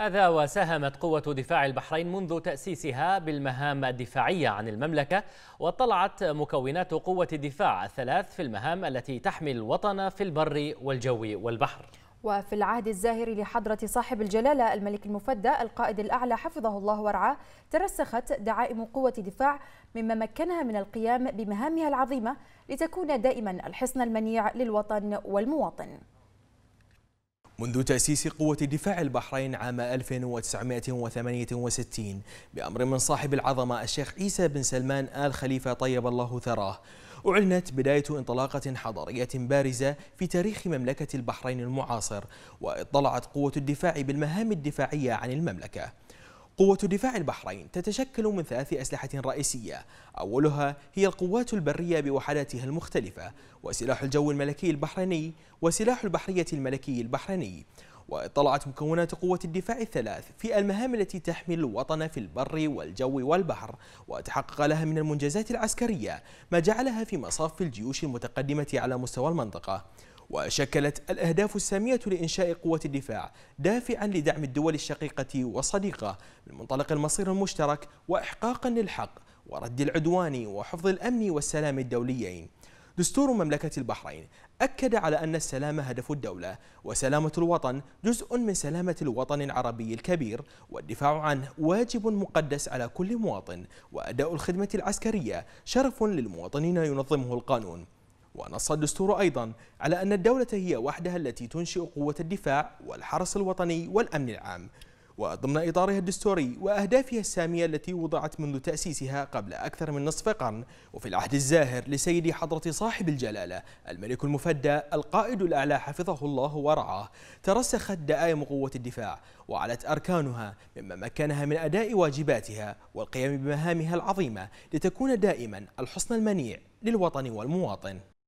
هذا وساهمت قوة دفاع البحرين منذ تأسيسها بالمهام الدفاعية عن المملكة وطلعت مكونات قوة الدفاع الثلاث في المهام التي تحمي الوطن في البر والجو والبحر وفي العهد الزاهر لحضرة صاحب الجلالة الملك المفدى القائد الأعلى حفظه الله ورعاه ترسخت دعائم قوة دفاع مما مكنها من القيام بمهامها العظيمة لتكون دائما الحصن المنيع للوطن والمواطن منذ تأسيس قوة دفاع البحرين عام 1968 بأمر من صاحب العظمة الشيخ عيسى بن سلمان آل خليفة طيب الله ثراه أعلنت بداية انطلاقة حضارية بارزة في تاريخ مملكة البحرين المعاصر واطلعت قوة الدفاع بالمهام الدفاعية عن المملكة قوة دفاع البحرين تتشكل من ثلاث أسلحة رئيسية أولها هي القوات البرية بوحداتها المختلفة وسلاح الجو الملكي البحريني وسلاح البحرية الملكي البحريني واطلعت مكونات قوة الدفاع الثلاث في المهام التي تحمي الوطن في البر والجو والبحر وتحقق لها من المنجزات العسكرية ما جعلها في مصاف الجيوش المتقدمة على مستوى المنطقة وشكلت الأهداف السامية لإنشاء قوة الدفاع دافعا لدعم الدول الشقيقة والصديقة من منطلق المصير المشترك وإحقاقا للحق ورد العدوان وحفظ الأمن والسلام الدوليين دستور مملكة البحرين أكد على أن السلام هدف الدولة وسلامة الوطن جزء من سلامة الوطن العربي الكبير والدفاع عنه واجب مقدس على كل مواطن وأداء الخدمة العسكرية شرف للمواطنين ينظمه القانون ونص الدستور أيضا على أن الدولة هي وحدها التي تنشئ قوة الدفاع والحرس الوطني والأمن العام وضمن إطارها الدستوري وأهدافها السامية التي وضعت منذ تأسيسها قبل أكثر من نصف قرن وفي العهد الزاهر لسيد حضرة صاحب الجلالة الملك المفدى القائد الأعلى حفظه الله ورعاه ترسخت دعائم قوة الدفاع وعلت أركانها مما مكنها من أداء واجباتها والقيام بمهامها العظيمة لتكون دائما الحصن المنيع للوطن والمواطن